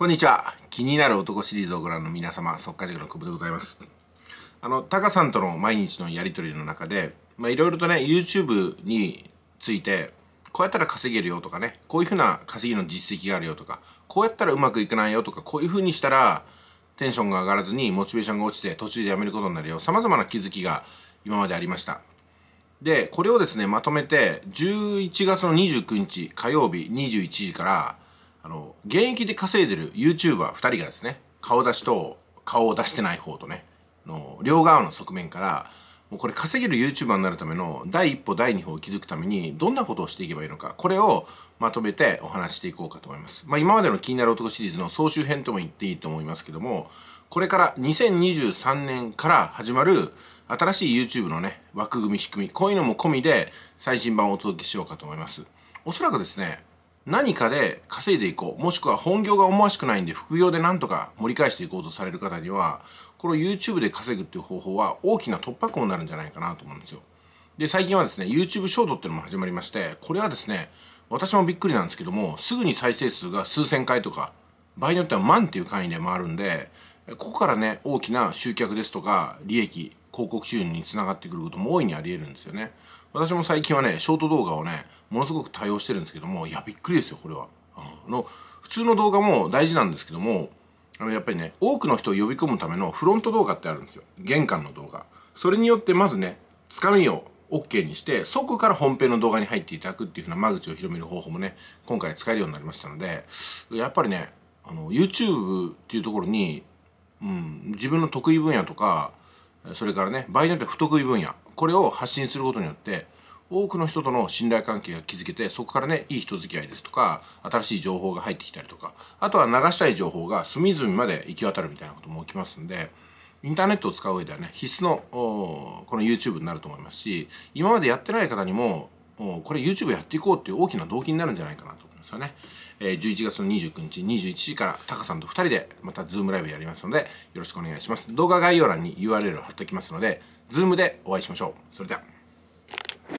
こんにちは。気になる男シリーズをご覧の皆様、速稼塾の久保でございます。あの、タカさんとの毎日のやりとりの中で、まあいろいろとね、YouTube について、こうやったら稼げるよとかね、こういうふうな稼ぎの実績があるよとか、こうやったらうまくいかないよとか、こういうふうにしたらテンションが上がらずにモチベーションが落ちて途中でやめることになるよ、様々な気づきが今までありました。で、これをですね、まとめて、11月の29日火曜日21時から、あの現役で稼いでる YouTuber2 人がですね顔出しと顔を出してない方とねの両側の側面からもうこれ稼げる YouTuber になるための第一歩第二歩を築くためにどんなことをしていけばいいのかこれをまとめてお話していこうかと思います、まあ、今までの「気になる男」シリーズの総集編とも言っていいと思いますけどもこれから2023年から始まる新しい YouTube のね枠組み仕組みこういうのも込みで最新版をお届けしようかと思いますおそらくですね何かで稼いでいこうもしくは本業が思わしくないんで副業で何とか盛り返していこうとされる方にはこの YouTube で稼ぐっていう方法は大きな突破口になるんじゃないかなと思うんですよで最近はですね YouTube ショートっていうのも始まりましてこれはですね私もびっくりなんですけどもすぐに再生数が数千回とか場合によっては万っていう単位で回るんでここからね大きな集客ですとか利益広告収入につながってくることも大いにあり得るんですよね私も最近はねショート動画をねものすごく対応してるんですけどもいやびっくりですよこれは。の普通の動画も大事なんですけどもあのやっぱりね多くの人を呼び込むためのフロント動画ってあるんですよ玄関の動画それによってまずねつかみを OK にしてそこから本編の動画に入っていただくっていうふうな間口を広める方法もね今回使えるようになりましたのでやっぱりねあの YouTube っていうところに、うん、自分の得意分野とかそれからね場合によって不得意分野これを発信することによって多くの人との信頼関係が築けてそこからねいい人付き合いですとか新しい情報が入ってきたりとかあとは流したい情報が隅々まで行き渡るみたいなことも起きますんでインターネットを使う上ではね必須のこの YouTube になると思いますし今までやってない方にもこれ YouTube やっていこうっていう大きな動機になるんじゃないかなと思いますよね。え11月の29日21時からタカさんと2人でまた Zoom ライブやりますのでよろしくお願いします。動画概要欄に URL を貼っておきますので Zoom でお会いしましょう。それでは。